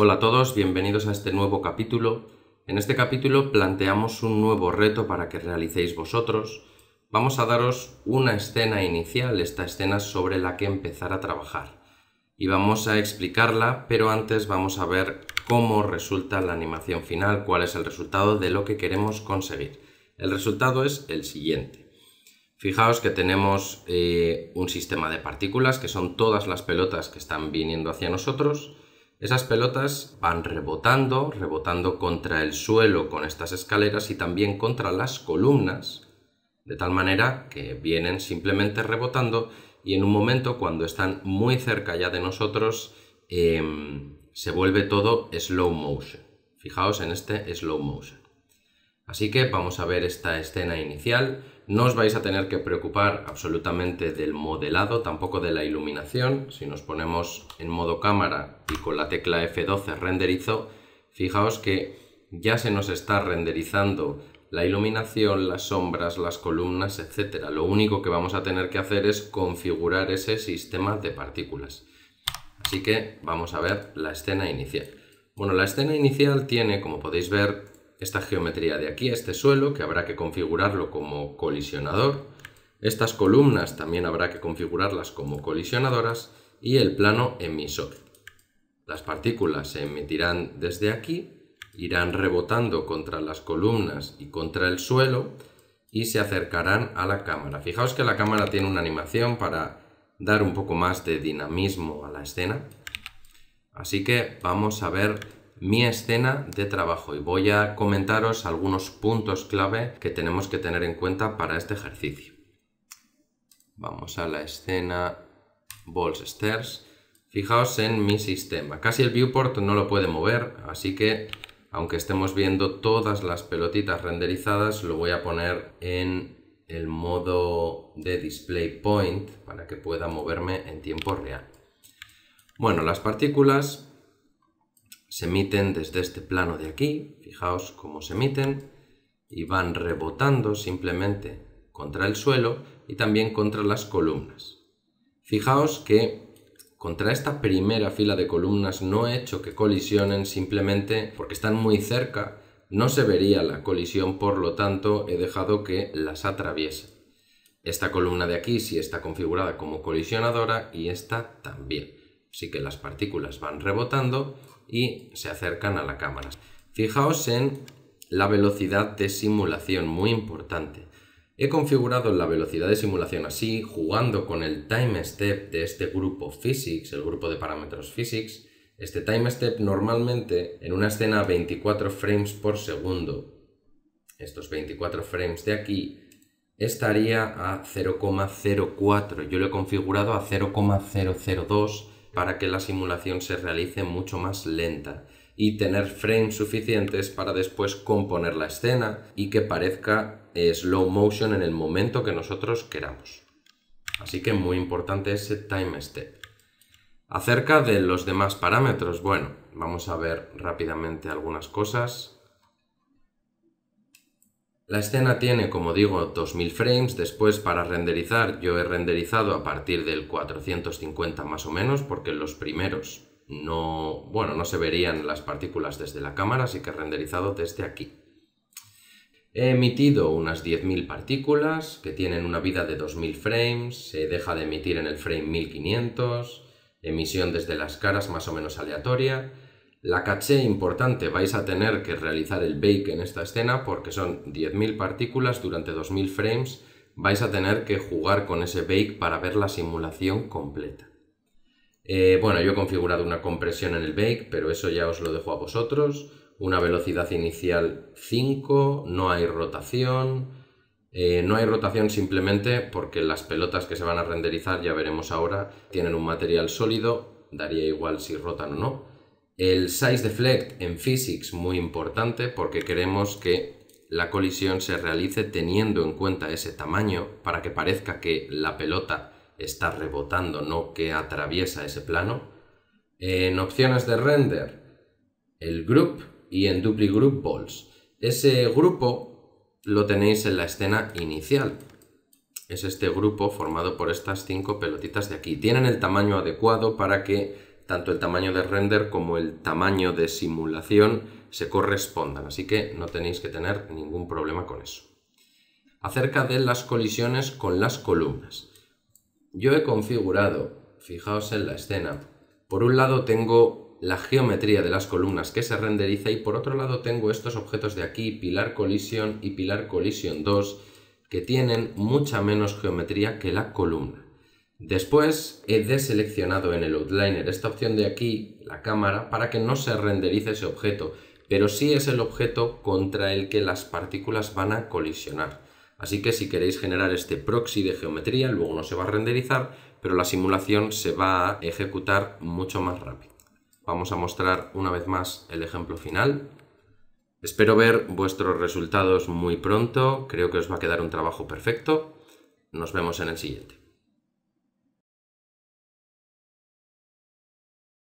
Hola a todos, bienvenidos a este nuevo capítulo. En este capítulo planteamos un nuevo reto para que realicéis vosotros. Vamos a daros una escena inicial, esta escena sobre la que empezar a trabajar. Y vamos a explicarla, pero antes vamos a ver cómo resulta la animación final, cuál es el resultado de lo que queremos conseguir. El resultado es el siguiente. Fijaos que tenemos eh, un sistema de partículas, que son todas las pelotas que están viniendo hacia nosotros. Esas pelotas van rebotando, rebotando contra el suelo con estas escaleras y también contra las columnas, de tal manera que vienen simplemente rebotando y en un momento cuando están muy cerca ya de nosotros em, se vuelve todo slow motion. Fijaos en este slow motion. Así que vamos a ver esta escena inicial. No os vais a tener que preocupar absolutamente del modelado, tampoco de la iluminación. Si nos ponemos en modo cámara y con la tecla F12 renderizo, fijaos que ya se nos está renderizando la iluminación, las sombras, las columnas, etc. Lo único que vamos a tener que hacer es configurar ese sistema de partículas. Así que vamos a ver la escena inicial. Bueno, la escena inicial tiene, como podéis ver, esta geometría de aquí, este suelo, que habrá que configurarlo como colisionador, estas columnas también habrá que configurarlas como colisionadoras y el plano emisor. Las partículas se emitirán desde aquí, irán rebotando contra las columnas y contra el suelo y se acercarán a la cámara. Fijaos que la cámara tiene una animación para dar un poco más de dinamismo a la escena. Así que vamos a ver mi escena de trabajo y voy a comentaros algunos puntos clave que tenemos que tener en cuenta para este ejercicio. Vamos a la escena Balls Stairs. Fijaos en mi sistema. Casi el viewport no lo puede mover, así que aunque estemos viendo todas las pelotitas renderizadas, lo voy a poner en el modo de display point para que pueda moverme en tiempo real. Bueno, las partículas se emiten desde este plano de aquí, fijaos cómo se emiten, y van rebotando simplemente contra el suelo y también contra las columnas. Fijaos que contra esta primera fila de columnas no he hecho que colisionen simplemente porque están muy cerca, no se vería la colisión, por lo tanto he dejado que las atraviese. Esta columna de aquí sí está configurada como colisionadora y esta también. Así que las partículas van rebotando y se acercan a la cámara. Fijaos en la velocidad de simulación, muy importante. He configurado la velocidad de simulación así, jugando con el time step de este grupo physics, el grupo de parámetros physics. Este time step normalmente en una escena 24 frames por segundo, estos 24 frames de aquí, estaría a 0,04. Yo lo he configurado a 0,002 para que la simulación se realice mucho más lenta y tener frames suficientes para después componer la escena y que parezca eh, slow motion en el momento que nosotros queramos. Así que muy importante ese time step. Acerca de los demás parámetros, bueno, vamos a ver rápidamente algunas cosas. La escena tiene, como digo, 2000 frames, después para renderizar yo he renderizado a partir del 450 más o menos, porque los primeros no, bueno, no se verían las partículas desde la cámara, así que he renderizado desde aquí. He emitido unas 10.000 partículas que tienen una vida de 2.000 frames, se deja de emitir en el frame 1500, emisión desde las caras más o menos aleatoria, la caché importante vais a tener que realizar el bake en esta escena porque son 10.000 partículas durante 2.000 frames. Vais a tener que jugar con ese bake para ver la simulación completa. Eh, bueno, yo he configurado una compresión en el bake, pero eso ya os lo dejo a vosotros. Una velocidad inicial 5, no hay rotación. Eh, no hay rotación simplemente porque las pelotas que se van a renderizar, ya veremos ahora, tienen un material sólido, daría igual si rotan o no. El size deflect en physics muy importante porque queremos que la colisión se realice teniendo en cuenta ese tamaño para que parezca que la pelota está rebotando, no que atraviesa ese plano. En opciones de render, el group y en dupli group balls. Ese grupo lo tenéis en la escena inicial. Es este grupo formado por estas cinco pelotitas de aquí. Tienen el tamaño adecuado para que tanto el tamaño de render como el tamaño de simulación se correspondan, así que no tenéis que tener ningún problema con eso. Acerca de las colisiones con las columnas. Yo he configurado, fijaos en la escena, por un lado tengo la geometría de las columnas que se renderiza y por otro lado tengo estos objetos de aquí, Pilar Collision y Pilar Collision 2, que tienen mucha menos geometría que la columna. Después he deseleccionado en el outliner esta opción de aquí, la cámara, para que no se renderice ese objeto, pero sí es el objeto contra el que las partículas van a colisionar. Así que si queréis generar este proxy de geometría, luego no se va a renderizar, pero la simulación se va a ejecutar mucho más rápido. Vamos a mostrar una vez más el ejemplo final. Espero ver vuestros resultados muy pronto, creo que os va a quedar un trabajo perfecto. Nos vemos en el siguiente.